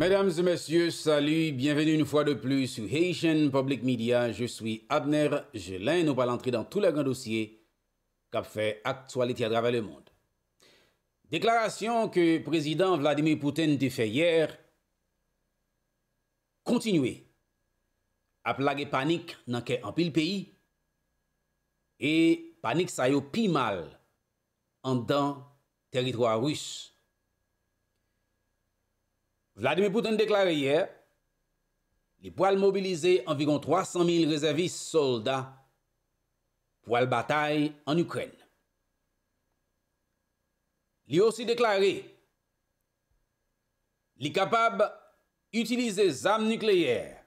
Mesdames et messieurs, salut, bienvenue une fois de plus sur Haitian Public Media. Je suis Abner Gelin. Nous allons entrer dans tous les grands dossiers qu'a fait actualité à travers le monde. Déclaration que le président Vladimir Poutine a fait hier. Continuer à plaguer panique dans le pile pays. Et panique ça y est, mal en dans territoire russe. Vladimir Pouten deklare yè, li pou al mobilize environ 300.000 rezervist soldat pou al batay an Ukren. Li osi deklare, li kapab utilize zam nukleyer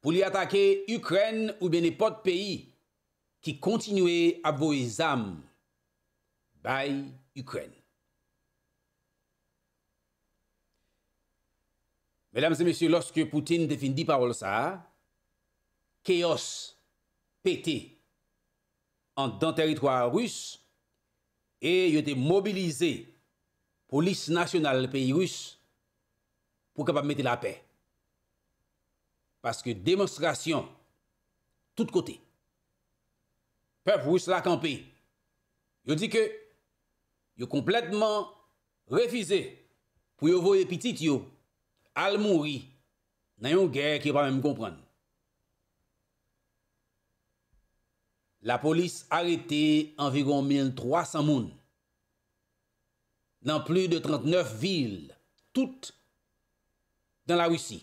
pou li atake Ukren ou ben epot peyi ki kontinue aboy zam bay Ukren. Mesdames et messieurs, lorske Poutine define di parol sa, kéos pété an dan teritroi russ e yote mobilize polis nasyonal le peyi russ pou kapap mette la pey. Paske démonstrasyon tout kote. Pep russ lakampi. Yo di ke yo kompletman refize pou yo vo epitit yo al mouri nan yon gèr ki pa mèm kompren. La polis arete environ 1300 moun nan pli de 39 vil tout dan la wisi.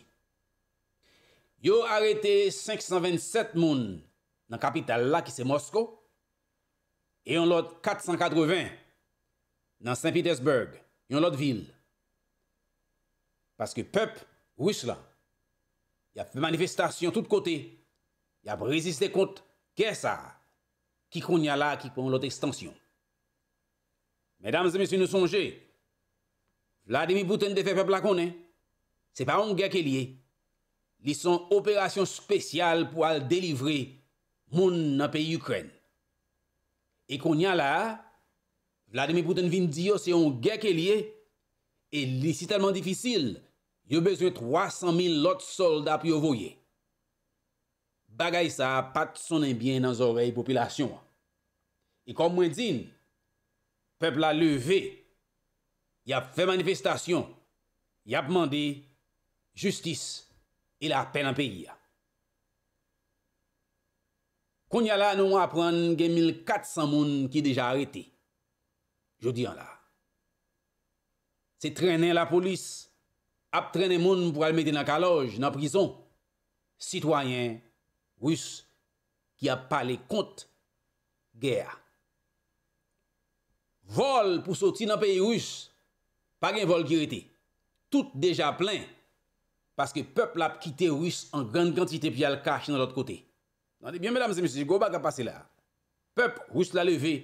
Yo arete 527 moun nan kapital la ki se Mosko e yon lot 480 nan Saint-Petersburg yon lot vil Paske pep, Rus la, y ap manifestasyon tout kote, y ap reziste kont, kè sa, ki kon y ala, ki kon lote stansyon. Medam zemisvi nou sonje, Vladimir Putin defè pep la konen, se pa on gè ke liye, li son operasyon spesyal pou al delivre moun apè Ukren. E kon y ala, Vladimir Putin vin diyo se on gè ke liye, e li si talman difisil, Yo bezwe 300.000 lot sold ap yo voye. Bagay sa pat sonen bien nan zorey popilasyon. E kom mwen zin, pepl a leve, ya fe manifestasyon, ya pman de justice, e la pen ap peyi. Koun ya la nou ap pran gen 1.400 moun ki deja arete. Yo di an la. Se trenen la polis, ap trene moun pou al mette nan kaloj, nan prison, sitwayen rus, ki ap pale kont gèa. Vol pou soti nan peye rus, pa gen vol kirete, tout deja plen, paske pepl ap kite rus an gran gantite pi al kache nan lot kote. Nan debyen, mèdames et mèdames, pep rus la leve,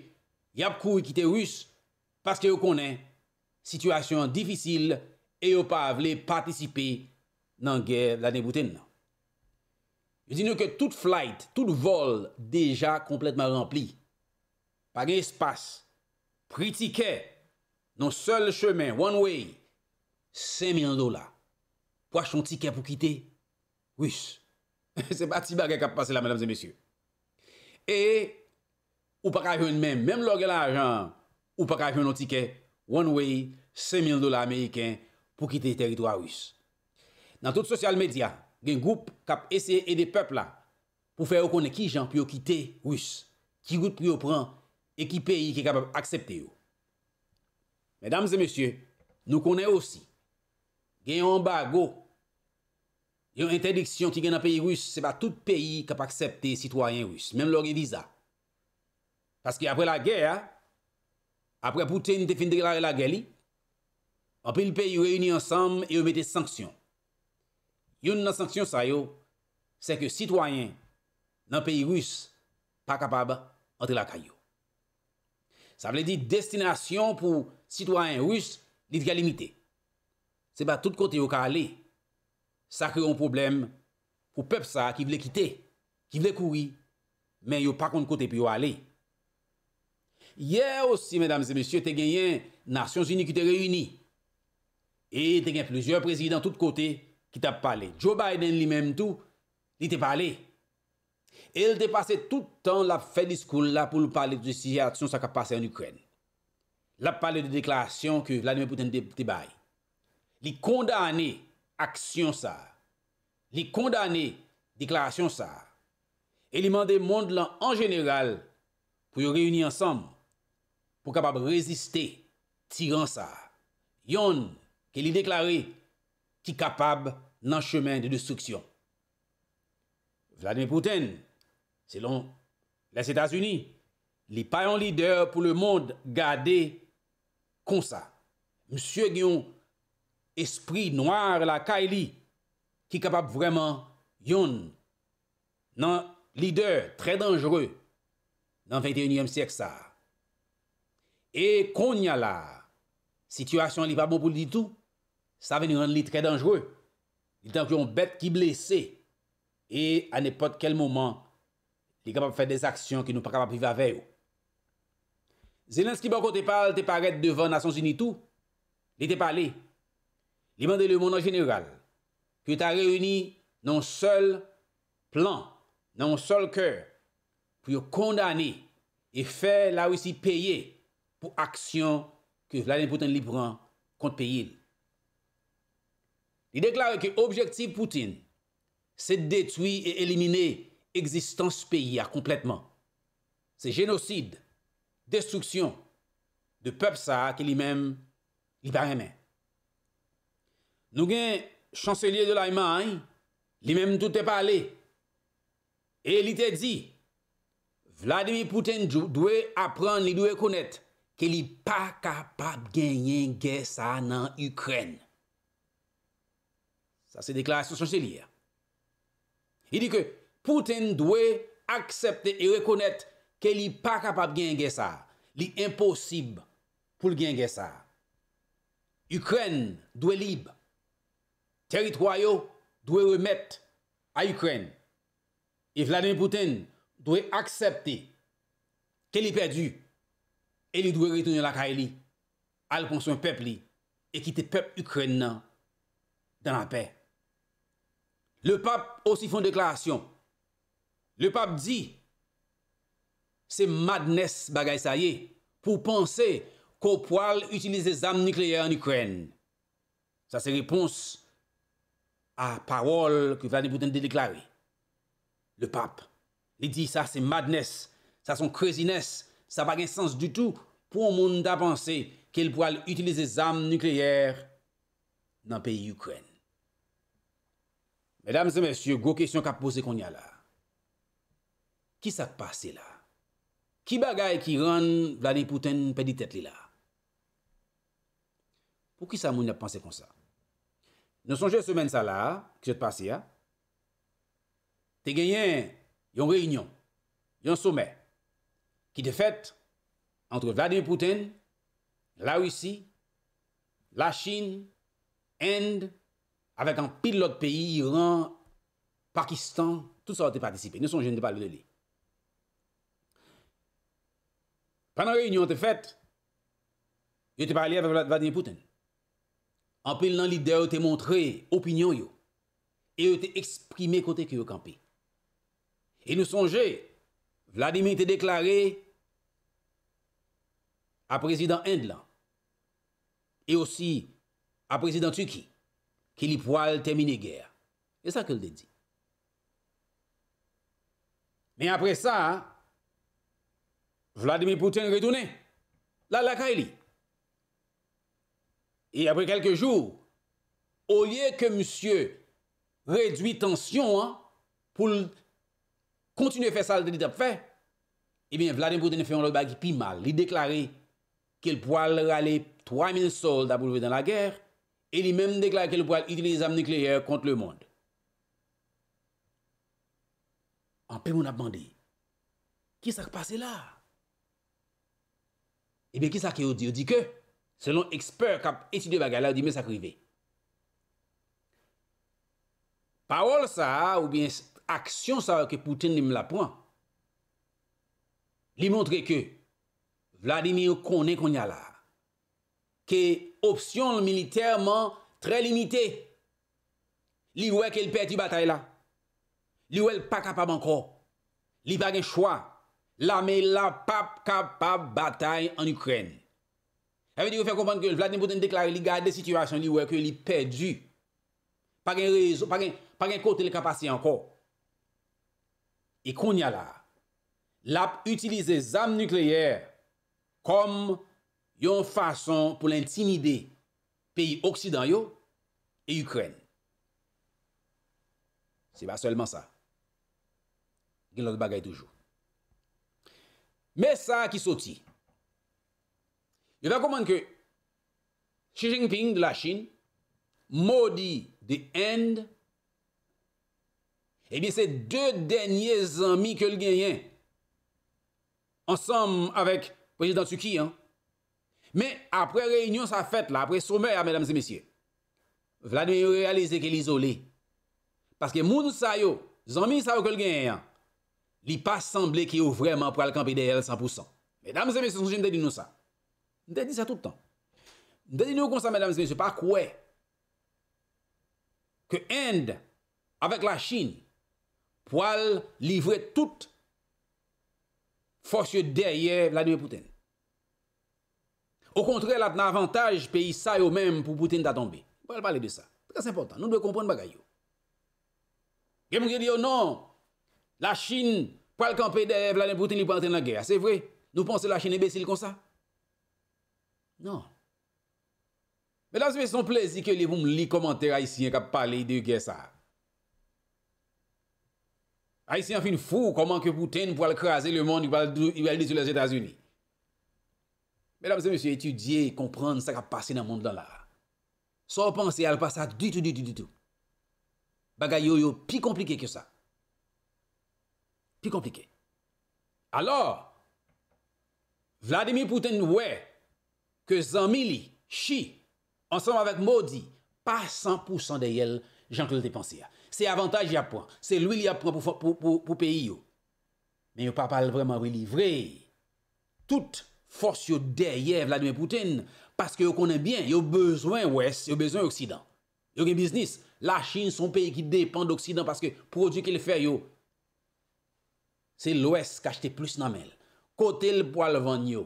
yap kou y kite rus, paske yo konen, sitwasyon difisil, E yo pa vle patisipe nan gè la den bouten nan. Je di nou ke tout flight, tout vol, deja kompletman rempli. Pari espas, pri tikè, non sol chemen, one way, 5 milion dola. Pwa chon tikè pou kite? Wiss. Se pa ti bagè kap pase la, madame de messieurs. E, ou pa kajoun men, menm logè la ajan, ou pa kajoun nou tikè, one way, 5 milion dola ameyiken, pou kite teritwa rus. Nan tout sosyal medya, gen goup kap ese ede pepl la pou fe yo kone ki jan pou yo kite rus. Ki gout pou yo pran e ki peyi ki kap aksepte yo. Medams e mesye, nou kone osi. Gen yon bago, gen yon interdiksyon ki gen nan peyi rus, se ba tout peyi kap aksepte sitwayen rus. Mem lor gen viza. Paske apre la ger, apre pouten te fin degrare la ger li, An pe yon pe yon reyouni ansam, yon e mette sanksyon. Yon nan sanksyon sa yo, se ke sitwayen nan peyi rus pa kapab entre la kayo. Sa vle di destinasyon pou sitwayen rus litiga limité. Se ba tout kote yon ka ale, sa kre yon problem pou pep sa ki vle kite, ki vle koui, men yon pa kont kote pi yo ale. Ye osi, mèdames et messieurs, te genyen, nasyon jouni ki te reyouni, E te gen plezyon prezidant tout kote ki te pale. Joe Biden li menm tou li te pale. El te pase toutan la fèd li skou la pou l'pale de siyat son sa ka pase an Ukren. La pale de deklarasyon ke vladimè pouten te bay. Li kondane aksyon sa. Li kondane deklarasyon sa. El li mande moun de lan an jeneral pou yo reyuni ansam pou kapab reziste tiran sa. Yon ke li deklari ki kapab nan chemen de destruksyon. Vladimir Pouten, selon les Etats-Unis, li pa yon lider pou le monde gade konsa. Mse yon espri noir la kaili, ki kapab vreman yon nan lider tre dangere nan 21e seksa. E kon yon la situasyon li pa bon pou ditou, Sa veni rande li tre dangjwe, li tan ki yon bet ki blese, e an epot kel moman li kapap fè des aksyon ki nou pa kapap vivaveyo. Zilens ki bako bon, te pal, te paret devan asansi ni tou, li te pale, li mande le mounan jeneral, ki ta reuni nan sol plan, nan sol kèr, pou yo kondane e fè la wisi peye pou aksyon ki vlanen pou ten li bran kont peye il. Li deklare ki objektiv Poutine se detwi e elimine existans peyi a kompletman. Se genosid, destruksyon, de pep sa ke li men li paremen. Nou gen chanselier de la iman, li men toute pale. E li te di, Vladimir Poutine dwe apren li dwe konet ke li pa kapab genyen ge sa nan Ukreni. Sa se deklarasyon chenche li ya. I di ke Pouten dwe aksepte e rekonet ke li pa kapap genge sa. Li imposib pou genge sa. Ukren dwe libe. Teritwayo dwe remet a Ukren. E Vladimir Pouten dwe aksepte ke li perdu e li dwe retoun yo la ka e li al pon son pep li e kite pep Ukren nan dan apè. Le pape osifon deklarasyon. Le pape di, se madnes bagay sa ye, pou panse ko poal utilize zanm nukleer nan Ukren. Sa se repons a parol ki vane bouten deklari. Le pape li di sa se madnes, sa son krezines, sa bagay sens du tou pou moun da panse ke l poal utilize zanm nukleer nan peyi Ukren. Mèdame se mèsyou, gò kèsyon kap pose kon ya la. Ki sa passe la? Ki bagay ki rèn Vladimir Pouten pèdi tèt li la? Pou ki sa moun ap pense kon sa? Nè sonje semen sa la, ki sa passe ya, te genyen yon reynyon, yon somè, ki te fèt entre Vladimir Pouten, la Ouissi, la Chine, Inde, avec un pilote pays, Iran, Pakistan, tout ça a été participé. Nous sommes jeunes de parler de lui. Pendant la réunion était faite, il était parlé avec Vladimir Poutine. En pile dans leader, il montré opinion Et il était exprimé côté que campé. Et nous songez, Vladimir était déclaré à président Indlan. Et aussi à président Turquie. ki li pou al termine gère. E sa ke l de di. Men apre sa, Vladimir Putin retene, la laka e li. E apre kelke jou, ou liye ke msye redwi tensyon, pou l kontine fè sa l de di tap fè, e eh bin Vladimir Putin fè yon lò bagi pi mal, li deklare ki l pou al rale 3000 sold a bouleve dan la gère, E li menm dekla ke l pou al itilize am nikleyer kont le mond. An pe moun ap mandi, ki sa k pase eh la? E be ki sa ki ou di? Ou di ke, selon ekspert kap eti de bagay la, ou di men sa krive. Parol sa, ou bien aksyon sa, ke pouten li m la pon, li montre ke, vla di mi ou konen kon ya la, ke opsyon militerman tre limité. Li wè ke l perdi batay la. Li wè l pa kapab anko. Li wè gen chwa. La me la pa kapab batay an Ukren. Avedi wè fè kompant ke vladen bouten deklari li gade de situasyon, li wè ke li perdi par gen kote le kapasi anko. E kon ya la, la p utilize zanm nukleyer kom yon fason pou l'intimide peyi oksidanyo e Ukren. Se ba selman sa. Gen lout bagay toujou. Me sa ki soti, yon rakoman ke Xi Jinping de la Chin, Modi de Inde, e eh bi se de denye zanmi ke l genyen. Ansem avek president Tsuki an, Men apre reynyon sa fèt la, apre soumey a, mèdames et messieurs, vladimè yon reyalize ke li zolé. Paske moun sa yo, zanmi sa yo kol gen yon, li pa semblé ki yo vreman pral kampi de yon 100%. Mèdames et messieurs, mwen jen mdè di nou sa. Mdè di sa tout an. Mdè di nou kon sa, mèdames et messieurs, pa kouè ke end avèk la chine pral livre tout fòsye deryè vladimè poutèn. Au kontre, la ten avantage, pe y sa yo mem pou Poutine ta tombe. Boal pale de sa. Pres important. Nou dwe kompon bagay yo. Gèm gè di yo, oh non. La Chine, po al kampè dev, la den Poutine li pwantè nan gè. Se vre, nou pon se la Chine e besil kon sa? Non. Mè nan se mè son plezi ke li pou m li komantè Aisyen kap pale y de gè sa. Aisyen fin fou koman ke Poutine po al krasè le moun y wè al di sou lè Jètas-Uni. Mesdames et messieurs, étudier, komprendre sa ka passe nan moun de la la. Sa ou panse, al pa sa du tout, du tout, du tout. Bagay yo yo pi komplike ke sa. Pi komplike. Alors, Vladimir Pouten wè ke zanmili, chi, ansanm avèk maudi, pa 100% de yel janklote panse ya. Se avantage ya pouan. Se l'ouil ya pouan pou peyi yo. Men yo pa pal vreman relivre. Toute Force yo derye Vladimir Pouten. Paske yo konen bien. Yo bezwen ouest, yo bezwen oksidan. Yo gen biznis. La chine son peyi ki depan d'oksidan paske produke li fè yo. Se l'ouest kache te plus namel. Kote l po al van yo.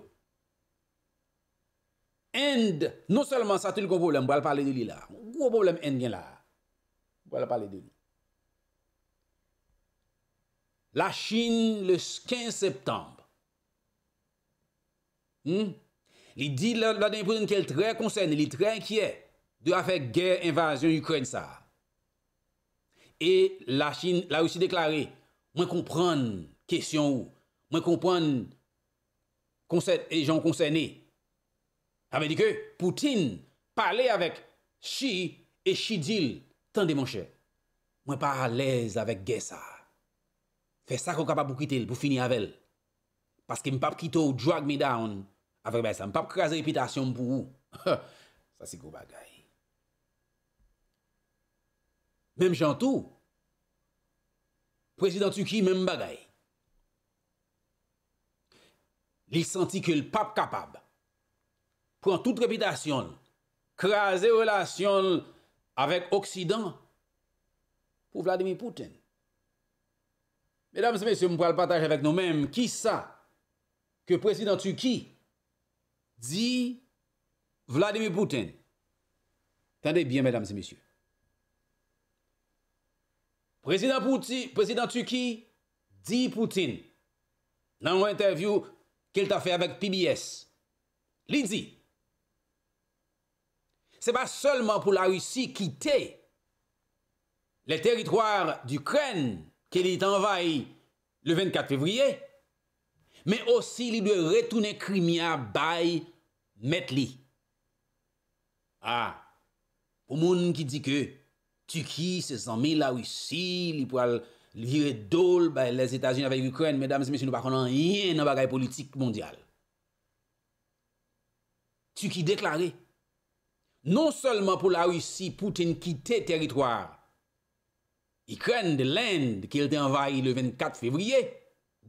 Inde, nou salman sa toul kon problem. Bo al pale de li la. Gwo problem Inde gen la. Bo al pale de li. La chine le 15 septembre. Hmm? Li di la den person ki el tre konseyne Li tre enkyè De a fe gè invasion Ukren sa E la chine la ou si deklare Mwen kompran Kesyon ou Mwen kompran Konseyne e Ame di ke Poutine pale avek Shi e shidil Tande monshe Mwen pa alèz avek gè sa Fe sakon kapap pou kitil Pou fini avel Paske m pap kito ou drag me down a vremen sa m pap kras repitasyon m pou ou, sa si kou bagay. Mem jantou, prezident Tuki mem bagay. Li santi ke l pap kapab, pran tout repitasyon, kras relasyon avèk oksidan pou Vladimir Pouten. Mesdames et messieurs, m pral pataj avèk nou mem, ki sa ke prezident Tuki di Vladimir Poutine. Tande bien, mesdames et messieurs. Presidente Poutine, presidente Tuki, di Poutine, nan wou interview kel ta fè avèk PBS, li di, se pa solman pou la Rusi kite le teritwar du Kren ke li tanvay le 24 fevriye, me osi li dwe retounen krimia baye Mèt li. Ha. Po moun ki di ke tuki se zanmi la usi li pou al vire dole ba les Etasun avèk Ukwen, mèdames, mèsi nou pa konan yè nan bagay politik mondyal. Tuki deklare. Non solman pou la usi pouten kite teritoar. Ukwen de lèn de kèl te anvay le 24 fevriye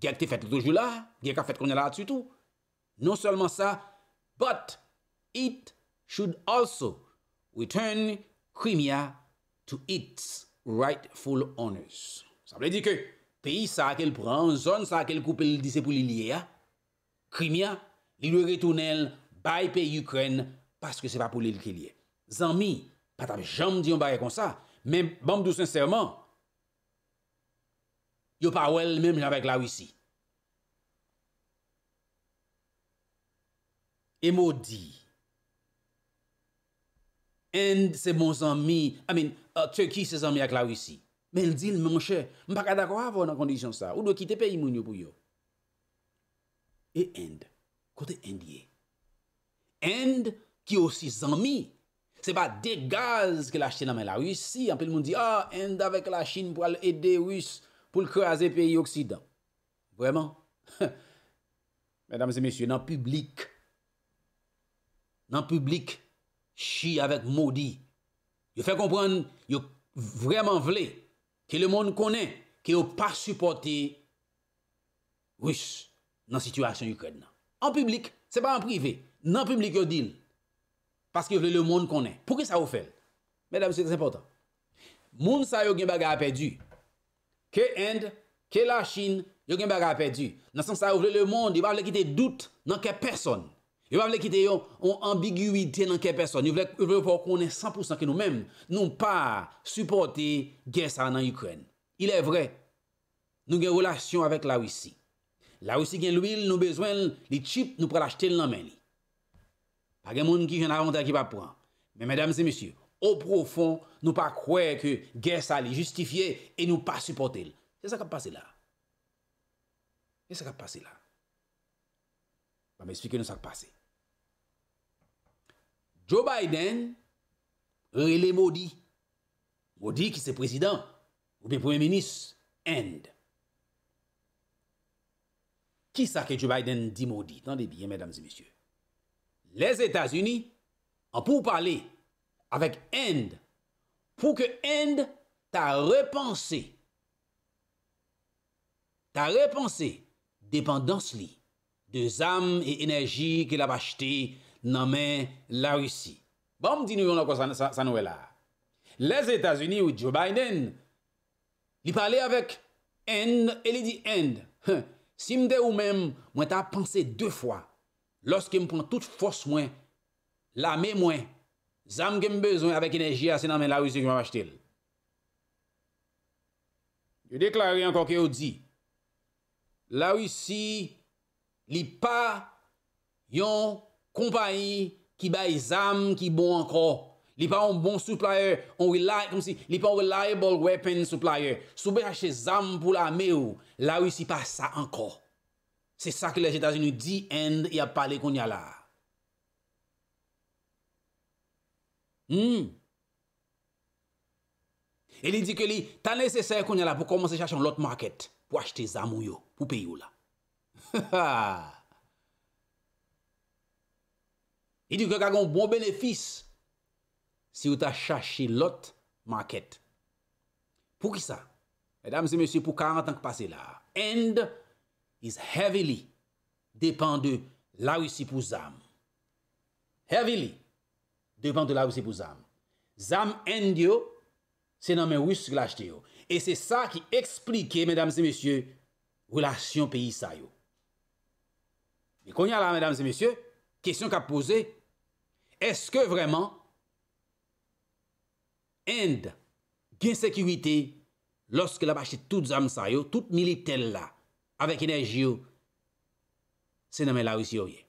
gèl te fèt lè toujou la, gèl ka fèt konè la tsyoutou. Non solman sa, But, it should also return Crimea to its rightful owners. Sa ble di ke, peyi sa akel pran, zon sa akel koupel di se pou li liye ya, Crimea li le retounel bay pe Ukraine paske se pa pou li li liye. Zan mi, pata be jom di yon baye kon sa, men bom do senserman, yo pa wel menm javek la wisi. E mo di, end se mons anmi, amin, uh, Turkey se zanmi ak la Rusi, men di l monshe, m baka da kwa avon an kondisyon sa, ou nou ki te peyi moun yo pou yo. E end, kote endye, end ki osi zanmi, se ba degaz ke la Chine ame la Rusi, anpe l moun di, ah, end avek la Chine pou al ede Rus, pou l kreaze peyi oksidan. Vreman? Medanme se mesye nan publik, Nan publik, chi avèk moudi. Yo fè kompran, yo vreman vle, ki le moun konen, ki yo pa supporte rus nan situasyon yu kred nan. An publik, se pa an privé, nan publik yo din, paske yo vle le moun konen. Pouke sa ou fèl? Mèdame, se yon se importan. Moun sa yo gen baga apèdou. Ke end, ke la chine, yo gen baga apèdou. Nan son sa yo vle le moun, yo ba vle kite dout nan ke personn. Yon pa vle kite yon, on ambiguité nan ke person. Yon vle pou konen 100% ke nou men, nou pa supporte Gersal nan Ukraine. Ilè vre, nou gen vrelasyon avèk la Ouissi. La Ouissi gen l'ouil, nou bezwen li chip, nou pre la chete l nan men. Pa gen moun ki jen avante akipa pran. Men, mèdames et messieurs, ou profond, nou pa kwe ke Gersal li justifiye e nou pa supporte l. Yon sa kap pase la. Yon sa kap pase la. Je vais m'expliquer ce qui s'est passé. Joe Biden, est maudit, maudit qui est président ou bien premier ministre End. Qui ça que Joe Biden dit maudit? Tendez bien mesdames et messieurs. Les États-Unis en pour parler avec End pour que End t'a repensé t'a repensé dépendance li de zam e enerji ke la bache te nanmen la russi. Bon m di nou yon lakwa sa nou e la. Les Etats-Unis ou Joe Biden li pale avèk end, el li di end. Si m de ou mèm, mwen ta apansè dè fwa loske m pwant tout fos mwen, la mè mwen, zam gen m bezwen avèk enerji a se nanmen la russi ki m wapache tel. Yo deklari an kòkè ou di, la russi Li pa yon kompanyi ki bay zam ki bon anko. Li pa yon bon supplier, li pa yon reliable weapon supplier. Soube kache zam pou la me ou, la ou si pa sa anko. Se sa ki le Etats-Unis, the end, yon pale konya la. Hmm. E li di ke li, ta nese se konya la pou komanse chache an lot market pou achete zam ou yo, pou pe yo la. Ha ha E di ke kakon bombe le fis Si ou ta chache lot Market Pou ki sa? Mèdame se mesye pou 40 anke pase la End is heavily Depende la wisi pou zam Heavily Depende la wisi pou zam Zam end yo Se nan men wis glas te yo E se sa ki explike mèdame se mesye Relasyon pe isa yo Konya la, mesdames et messieurs, kesyon ka pose, eske vreman end gen sekirite loske la bache tout zamsay yo, tout militel la, avek enerji yo, se name la wisi yo ye.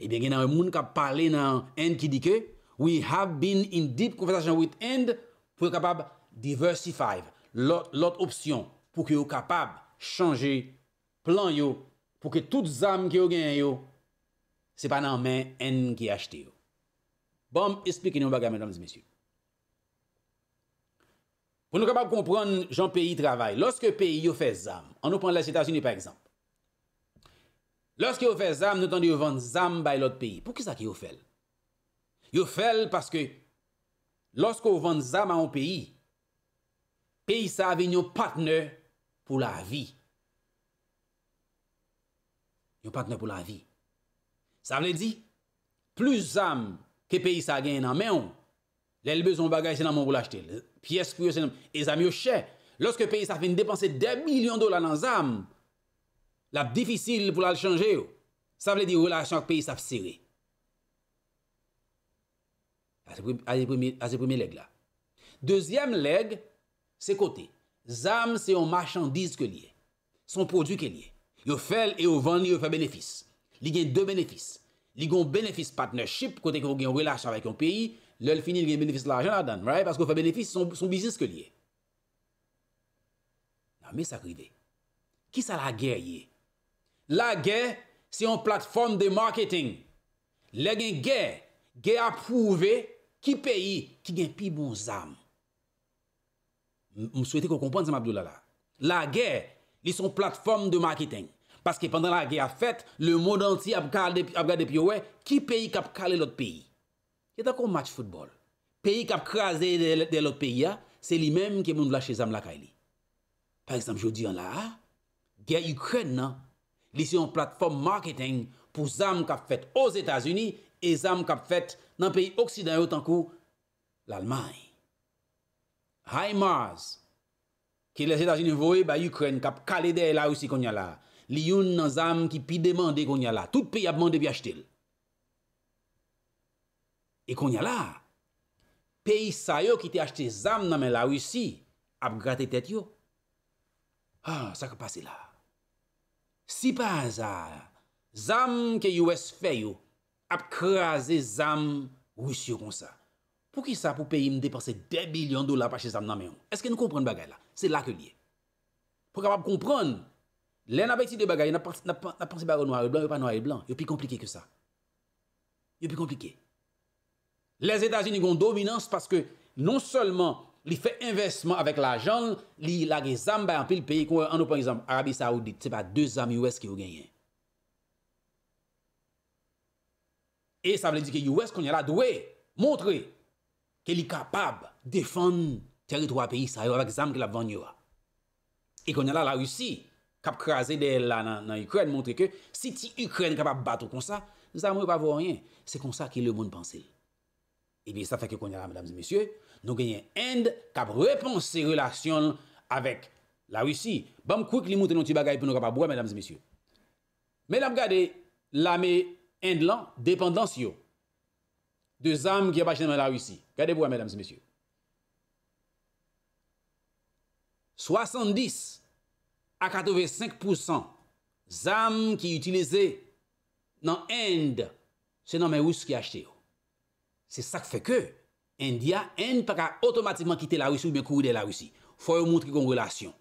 Ebyen eh gen nan moun ka pale nan end ki dike, we have been in deep konversasyon with end pou yo kapab diversify, lot opsyon pou ki yo kapab chanje plan yo pou ke tout zam ki yo gen yo, se pa nan men en ki achte yo. Bon, espik in yo baga, mèdames et mèsyou. Pou nou kapab kompran jan peyi travay, loske peyi yo fè zam, an nou pon la sitasyon e pa ekzamp. Loske yo fè zam, nou tende yo vant zam bay lot peyi. Pou ki sa ki yo fèl? Yo fèl paske loske yo vant zam an peyi, peyi sa avèn yo patne pou la vi. Yon partenaire pour la vie. Ça veut dire, plus ZAM que pays a gagne dans main, les besoin de bagages, c'est dans mon pour l'acheter. Pièce c'est dans Et ça mieux cher. Lorsque pays a dépensé dépenser 2 millions de dollars dans ZAM, la difficile pour la changer, ça veut dire, relation avec pays ça serré. À ce premier leg là. Deuxième leg, c'est côté. Zam, c'est une marchandise que lié. Son produit que lié. nou fel e ou van li ou fè benefis. Li gen dè benefis. Li gon benefis partnership, kote ki ou gen relache avèk yon peyi, lèl fini li gen benefis la ajan adan, right? Paske ou fè benefis, son bisis ke li e. Nan, mi sa kri de. Ki sa la gè yè? La gè, si yon platform de marketing. Le gen gè, gè apouve, ki peyi, ki gen pi bon zame. M souwete kon kompon zem Abdoulala. La gè, li son platform de marketing. Paske pandan la ge a fet, le mod an ti ap gade pi oue, ki peyi kap kale lot peyi? Yedan kon match futbol. Peyi kap kraze de lot peyi ya, se li menm ke moun vla che zam la ka ili. Par exemple, jodi an la a, ge yukren nan. Li se yon platform marketing pou zam kap fet os Etats-Unis e zam kap fet nan peyi oksidanyo tankou l'Allemagne. Hay maz, ki les Etats-Unis vowe, ba yukren kap kale de la ou si kon ya la a. li yon nan zam ki pi demande kon ya la, tout peyi abmande vi achete l. E kon ya la, peyi sa yo ki te achete zam nan men la wisi, ap gratte tet yo. Ha, sa ka pase la. Si pa aza, zam ke yowes fe yo, ap kraze zam wisi yo kon sa. Pou ki sa pou peyi m deparse de bilion dolar pa che zam nan men yo? Eske nou kompran bagay la? Se lak e liye. Pou ka ap kompran, Le na beyti de bagay, na ponsi bago noare blan, yo pa noare blan. Yo pi komplike ke sa. Yo pi komplike. Le zetazi ni kon dominans paske non solman li fe investman avek la jan, li la ge zan bayan pil peyi kon an nou pen yon zan. Arabi saoudi, se pa de zan yon wes ki yo genyen. E sa vle di ke yon wes kon yon la dwe montre ke li kapab defan teritwa peyi sa yon la ge zan ki la bvan yon. E kon yon la la russi kap krasè de la nan Ukren, montre ke, si ti Ukren kap ap batou kon sa, nou sa mwè pa vò ryen. Se kon sa ki lè moun pansè. Ebi, sa fè ke kon nye la, mèdames et messieurs, nou genye Inde kap reponsè relasyon avèk la Russie. Bam kouk li moutè non ti bagay pou nou kap ap wè, mèdames et messieurs. Mèdames, gade, l'Ame Inde lan, mèdames et messieurs, mèdames et messieurs, mèdames et messieurs, mèdames et messieurs, mèdames et messieurs, A 85% zam ki yi utilize nan end, se nan men wous ki achete yo. Se sak feke, end ya end pa ka otomatikman kite la wousi ou men koude la wousi. Foye ou moun tri kon relasyon.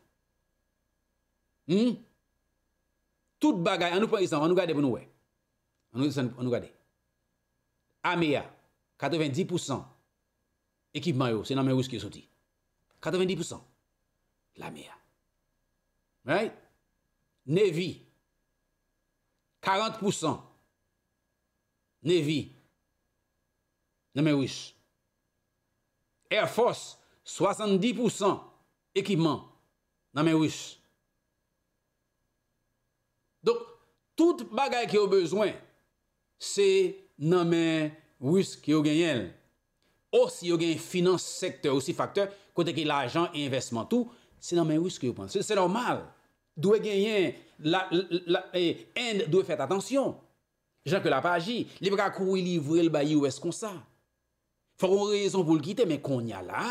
Tout bagay, an nou prezant, an nou gade pou nou wey. An nou gade. A mea, 90% ekipman yo, se nan men wous ki yo soti. 90% la mea. Nevi, 40%, Nevi, nanmen wish. Air Force, 70%, ekipman, nanmen wish. Donk, tout bagay ki yo bezwen, se nanmen wish ki yo genyel. Os, yo gen finance sektor, osi faktor, kote ki l'ajan, investman, tou, se nanmen wish ki yo panse. Se normal. Dwe genyen, end, eh, dwe fet atansyon. Jean ke la pa aji, li baka kou li vre l bayi ou es kon sa. Faron rezon pou l kite, men kon n'ya la.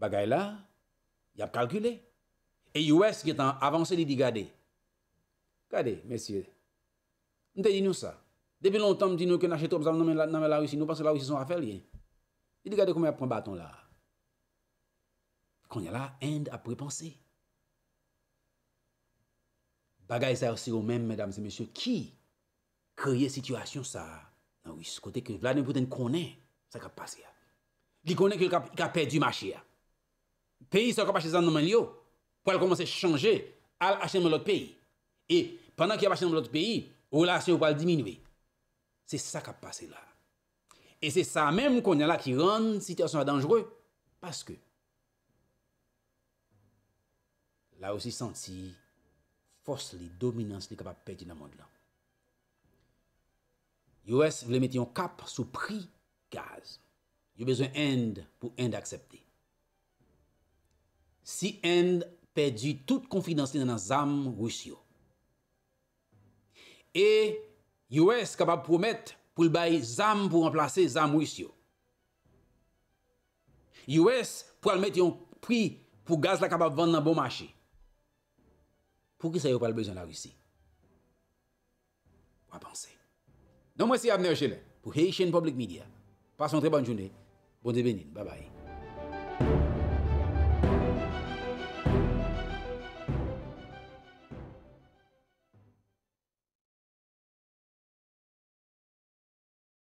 Bagay la, yap kalkule. E you es ki tan avanse li di gade. Gade, mesye. N te di nou sa. Depi lontan m di nou ke nache to, nan men la ou si nou, panse la ou si son afer li. Li di gade kome apren baton la. konye la end aprepansi. Bagay sa yosiro men, mèdames et mèsyons, ki kreye situasyon sa, nan wiskote ke vladen mpouten konen, sa kap pase ya. Ki konen ki kap perdi machi ya. Peyi sa kap pase zan noumen liyo, pou al komonse chanje, al achen mèlot peyi. E, pwennan ki ap achen mèlot peyi, ou la asyon pou al diminve. Se sa kap pase la. E se sa menm konye la ki ron, situasyon a danjre, paske, la ou si santi fos li, dominans li kapap pedi nan mond lan. Yowes vle met yon kap sou pri gaz. Yow bezwen end pou end aksepti. Si end pedi tout konfinans li nan zanm rousyo. E yowes kapap pou met pou lbay zanm pou remplase zanm rousyo. Yowes pou almet yon pri pou gaz la kapap vande nan bon machi. pou ki sa yo pal bezan la wisi. Wapansi. Non mwesi apne ojene, pou Haitian Public Media. Pasan tre ban jouni, bonde benin, babay.